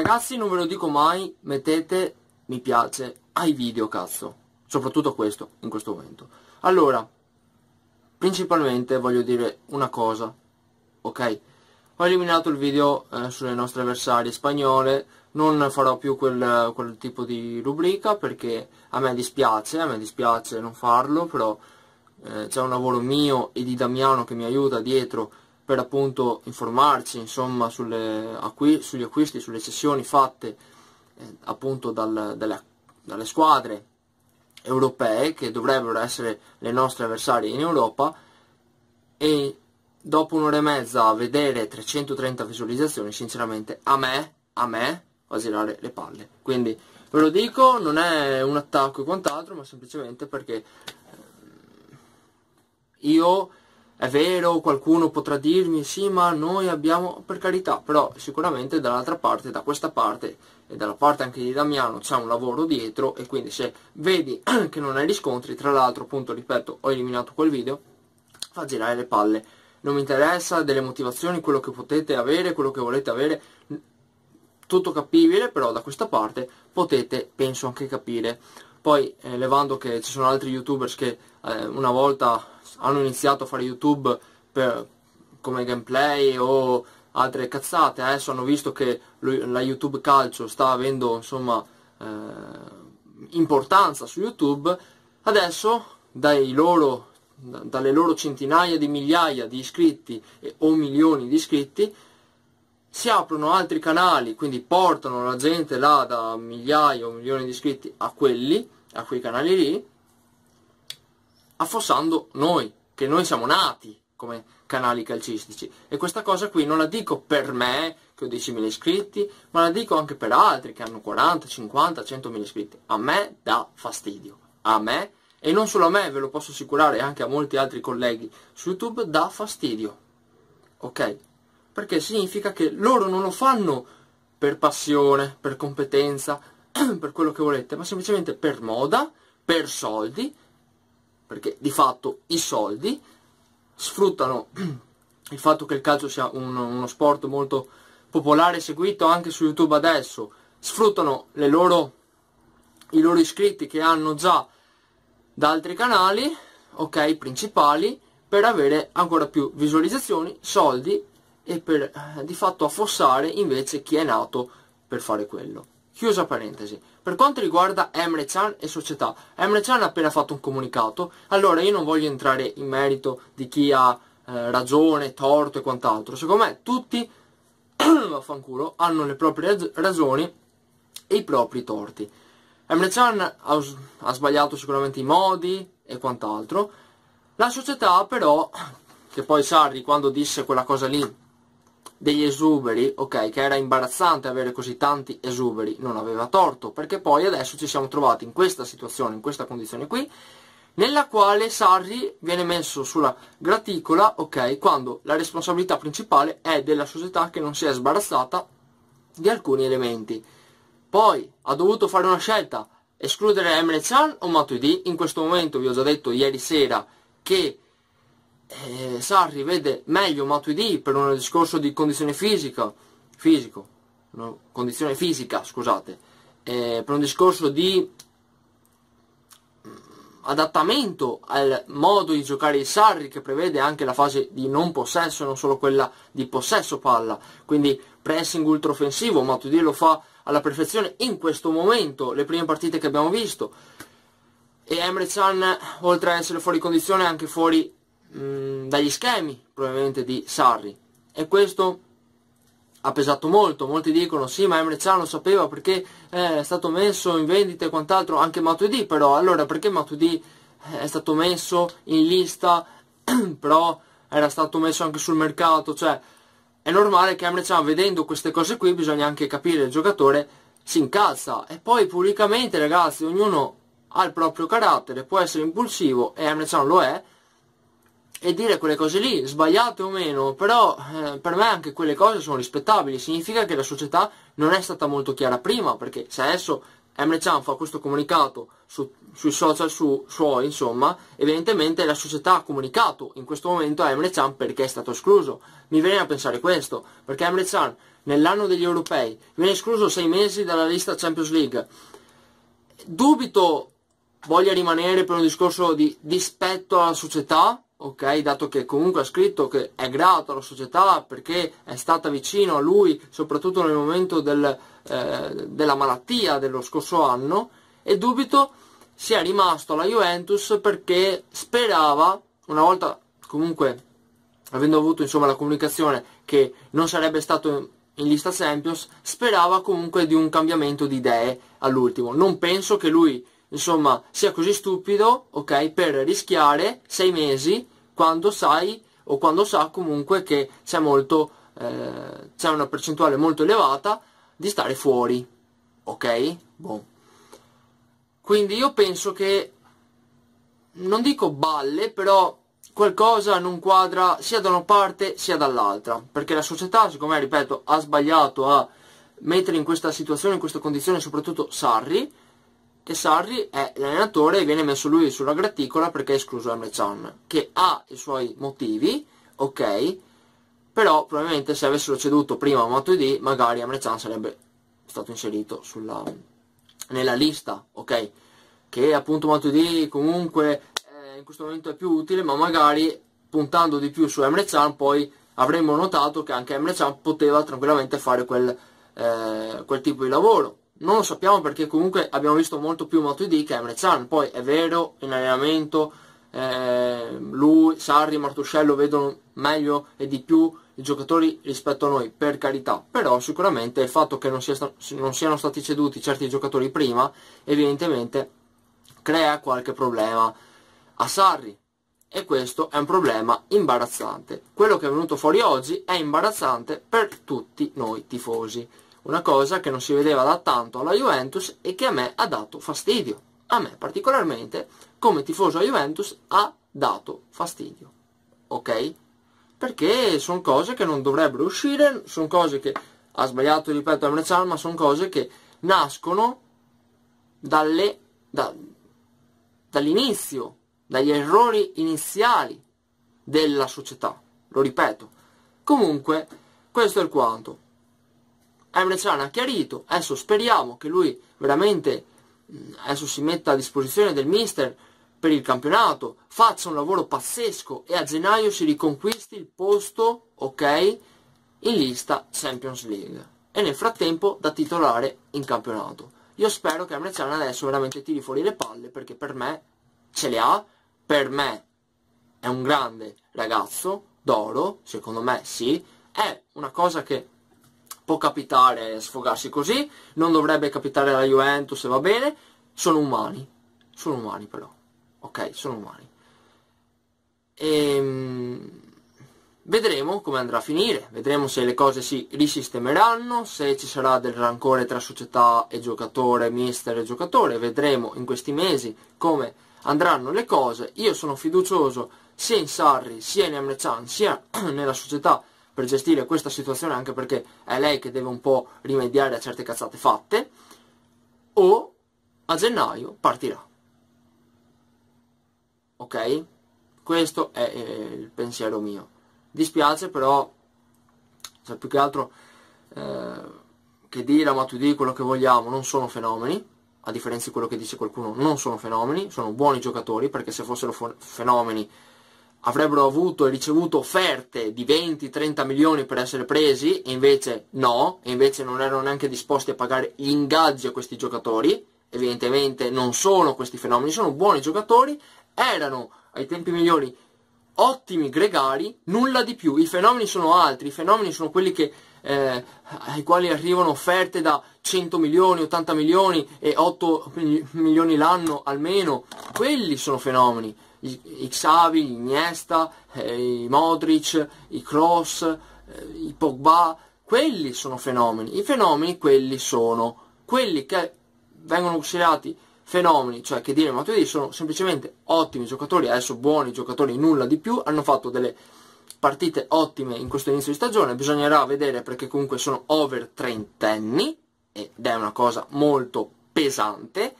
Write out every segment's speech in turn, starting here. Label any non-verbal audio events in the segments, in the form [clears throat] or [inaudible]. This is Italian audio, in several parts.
Ragazzi non ve lo dico mai, mettete mi piace ai video cazzo, soprattutto questo in questo momento. Allora, principalmente voglio dire una cosa, ok? Ho eliminato il video eh, sulle nostre avversarie spagnole, non farò più quel, quel, tipo di rubrica perché a me dispiace, a me dispiace non farlo, però eh, c'è un lavoro mio e di Damiano che mi aiuta dietro per appunto informarci insomma, sulle, acqui, sugli acquisti, sulle cessioni fatte eh, appunto dal, dalle, dalle squadre europee che dovrebbero essere le nostre avversarie in Europa e dopo un'ora e mezza a vedere 330 visualizzazioni sinceramente a me, a me fa girare le palle quindi ve lo dico non è un attacco e quant'altro ma semplicemente perché ehm, io è vero, qualcuno potrà dirmi, sì, ma noi abbiamo, per carità, però sicuramente dall'altra parte, da questa parte e dalla parte anche di Damiano c'è un lavoro dietro e quindi se vedi [clears throat] che non hai riscontri, tra l'altro appunto, ripeto, ho eliminato quel video, fa girare le palle. Non mi interessa delle motivazioni, quello che potete avere, quello che volete avere, tutto capibile, però da questa parte potete, penso, anche capire. Poi, eh, levando che ci sono altri youtubers che eh, una volta hanno iniziato a fare YouTube per, come gameplay o altre cazzate, adesso eh? hanno visto che la YouTube Calcio sta avendo insomma eh, importanza su YouTube, adesso dai loro, dalle loro centinaia di migliaia di iscritti e, o milioni di iscritti si aprono altri canali, quindi portano la gente là da migliaia o milioni di iscritti a quelli, a quei canali lì, affossando noi, che noi siamo nati come canali calcistici e questa cosa qui non la dico per me che ho 10.000 iscritti, ma la dico anche per altri che hanno 40, 50, 100.000 iscritti. A me dà fastidio, a me e non solo a me, ve lo posso assicurare anche a molti altri colleghi su YouTube dà fastidio. Ok? Perché significa che loro non lo fanno per passione, per competenza, [clears throat] per quello che volete, ma semplicemente per moda, per soldi perché di fatto i soldi sfruttano [clears throat] il fatto che il calcio sia un, uno sport molto popolare seguito anche su YouTube adesso, sfruttano loro, i loro iscritti che hanno già da altri canali, ok, principali, per avere ancora più visualizzazioni, soldi e per eh, di fatto affossare invece chi è nato per fare quello. Chiusa parentesi. Per quanto riguarda Emre Can e società, Emre Can ha appena fatto un comunicato, allora io non voglio entrare in merito di chi ha eh, ragione, torto e quant'altro, secondo me tutti, [coughs] vaffanculo, hanno le proprie ragioni e i propri torti. Emre Can ha, ha sbagliato sicuramente i modi e quant'altro, la società però, [coughs] che poi Sarri quando disse quella cosa lì degli esuberi, ok, che era imbarazzante avere così tanti esuberi, non aveva torto, perché poi adesso ci siamo trovati in questa situazione, in questa condizione qui, nella quale Sarri viene messo sulla graticola, ok, quando la responsabilità principale è della società che non si è sbarazzata di alcuni elementi. Poi ha dovuto fare una scelta, escludere Emre Chan o Matuidi, in questo momento vi ho già detto ieri sera che eh, Sarri vede meglio Matuidi per un discorso di condizione fisica, fisico, no, condizione fisica, scusate, eh, per un discorso di mm, adattamento al modo di giocare di Sarri che prevede anche la fase di non possesso, non solo quella di possesso palla, quindi pressing ultra offensivo, Matuidi lo fa alla perfezione in questo momento, le prime partite che abbiamo visto, e Emre Can oltre a essere fuori condizione anche fuori mh, mm, dagli schemi probabilmente di Sarri e questo ha pesato molto, molti dicono sì ma Emre Can lo sapeva perché eh, è stato messo in vendita e quant'altro, anche Matuidi però, allora perché Matuidi eh, è stato messo in lista [clears throat] però era stato messo anche sul mercato, cioè è normale che Emre Can vedendo queste cose qui bisogna anche capire il giocatore si incalza e poi pubblicamente ragazzi ognuno ha il proprio carattere, può essere impulsivo e Emre Can lo è e dire quelle cose lì, sbagliate o meno, però eh, per me anche quelle cose sono rispettabili, significa che la società non è stata molto chiara prima, perché se adesso Emre Chan fa questo comunicato su, sui social su, suoi, insomma, evidentemente la società ha comunicato in questo momento a Emre Chan perché è stato escluso. Mi viene a pensare questo, perché Emre Chan nell'anno degli europei viene escluso sei mesi dalla lista Champions League. Dubito voglia rimanere per un discorso di dispetto alla società, ok? Dato che comunque ha scritto che è grato alla società perché è stata vicino a lui, soprattutto nel momento del, eh, della malattia dello scorso anno, e dubito sia rimasto alla Juventus perché sperava, una volta comunque avendo avuto insomma la comunicazione che non sarebbe stato in lista Champions, sperava comunque di un cambiamento di idee all'ultimo. Non penso che lui insomma, sia così stupido, ok, per rischiare sei mesi quando sai o quando sa comunque che c'è molto, eh, c'è una percentuale molto elevata di stare fuori, ok? Boh. Quindi io penso che, non dico balle, però qualcosa non quadra sia da una parte sia dall'altra, perché la società, siccome ripeto, ha sbagliato a mettere in questa situazione, in questa condizione, soprattutto Sarri, che Sarri è l'allenatore e viene messo lui sulla graticola perché è escluso Emre Can, che ha i suoi motivi, ok, però probabilmente se avessero ceduto prima a MotoD magari Emre Can sarebbe stato inserito sulla, nella lista, ok, che appunto MotoD comunque eh, in questo momento è più utile, ma magari puntando di più su Emre Can poi avremmo notato che anche Emre Can poteva tranquillamente fare quel, eh, quel tipo di lavoro non lo sappiamo perché comunque abbiamo visto molto più Matuidi che Emre Can, poi è vero, in allenamento eh, lui, Sarri, Martuscello vedono meglio e di più i giocatori rispetto a noi, per carità, però sicuramente il fatto che non, sia sta non siano stati ceduti certi giocatori prima, evidentemente crea qualche problema a Sarri e questo è un problema imbarazzante. Quello che è venuto fuori oggi è imbarazzante per tutti noi tifosi una cosa che non si vedeva da tanto alla Juventus e che a me ha dato fastidio. A me particolarmente, come tifoso a Juventus, ha dato fastidio. Ok? Perché sono cose che non dovrebbero uscire, sono cose che ha sbagliato, ripeto, Emre Can, ma sono cose che nascono dalle, da, dall'inizio, dagli errori iniziali della società. Lo ripeto. Comunque, questo è il quanto. Emre ha chiarito, adesso speriamo che lui veramente adesso si metta a disposizione del mister per il campionato, faccia un lavoro pazzesco e a gennaio si riconquisti il posto, ok, in lista Champions League e nel frattempo da titolare in campionato. Io spero che Emre Can adesso veramente tiri fuori le palle perché per me ce le ha, per me è un grande ragazzo d'oro, secondo me sì, è una cosa che può capitare sfogarsi così, non dovrebbe capitare alla Juventus, va bene, sono umani, sono umani però, ok, sono umani. E, ehm, vedremo come andrà a finire, vedremo se le cose si risistemeranno, se ci sarà del rancore tra società e giocatore, mister e giocatore, vedremo in questi mesi come andranno le cose, io sono fiducioso sia in Sarri, sia in Emre Can, sia [clears throat] nella società per gestire questa situazione anche perché è lei che deve un po' rimediare a certe cazzate fatte, o a gennaio partirà. Ok? Questo è eh, il pensiero mio. Dispiace però, cioè più che altro eh, che tu Matuidi, quello che vogliamo, non sono fenomeni, a differenza di quello che dice qualcuno, non sono fenomeni, sono buoni giocatori, perché se fossero fenomeni avrebbero avuto e ricevuto offerte di 20-30 milioni per essere presi e invece no, e invece non erano neanche disposti a pagare gli ingaggi a questi giocatori, evidentemente non sono questi fenomeni, sono buoni giocatori, erano ai tempi migliori ottimi gregari, nulla di più, i fenomeni sono altri, i fenomeni sono quelli che, eh, ai quali arrivano offerte da 100 milioni, 80 milioni e 8 milioni l'anno almeno, quelli sono fenomeni, i, i Xavi, gli Iniesta, eh, i Modric, i Kroos, eh, i Pogba, quelli sono fenomeni. I fenomeni quelli sono quelli che vengono considerati fenomeni, cioè che dire Matuidi sono semplicemente ottimi giocatori, adesso buoni giocatori, nulla di più, hanno fatto delle partite ottime in questo inizio di stagione, bisognerà vedere perché comunque sono over trentenni ed è una cosa molto pesante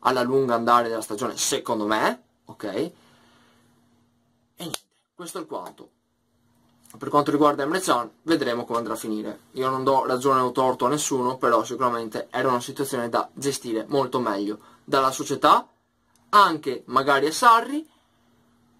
alla lunga andare della stagione, secondo me, ok? E niente, questo è quanto. Per quanto riguarda Emre vedremo come andrà a finire. Io non do ragione o torto a nessuno, però sicuramente era una situazione da gestire molto meglio dalla società, anche magari a Sarri,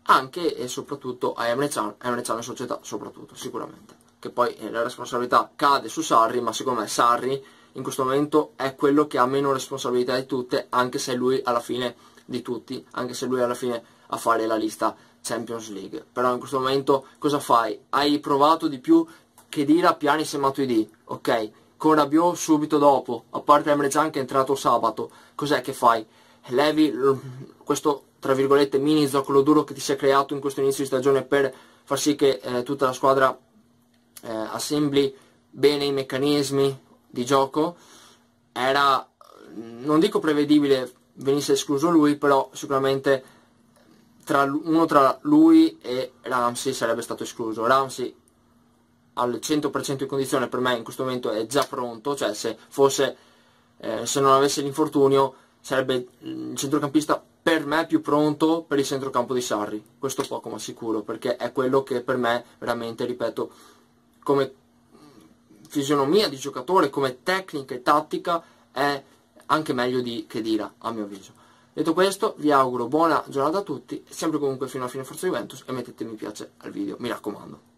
anche e soprattutto a Emre Can, Emre e società soprattutto, sicuramente. Che poi eh, la responsabilità cade su Sarri, ma secondo me Sarri in questo momento è quello che ha meno responsabilità di tutte, anche se lui alla fine di tutti, anche se lui alla fine a fare la lista Champions League. Però in questo momento cosa fai? Hai provato di più che Dira, Piani e Matuidi, ok? Con Rabiot subito dopo, a parte Emre Can che è entrato sabato, cos'è che fai? Levi questo, tra virgolette, mini zoccolo duro che ti si è creato in questo inizio di stagione per far sì che eh, tutta la squadra eh, assembli bene i meccanismi di gioco, era, non dico prevedibile venisse escluso lui, però sicuramente tra, uno tra lui e Ramsey sarebbe stato escluso. Ramsey al 100% in condizione per me in questo momento è già pronto, cioè se, fosse, eh, se non avesse l'infortunio sarebbe il centrocampista per me più pronto per il centrocampo di Sarri, questo poco ma sicuro, perché è quello che per me veramente, ripeto, come fisionomia di giocatore, come tecnica e tattica è anche meglio di Kedira, a mio avviso. Detto questo, vi auguro buona giornata a tutti, sempre comunque fino alla fine Forza Juventus e mettete mi piace al video, mi raccomando.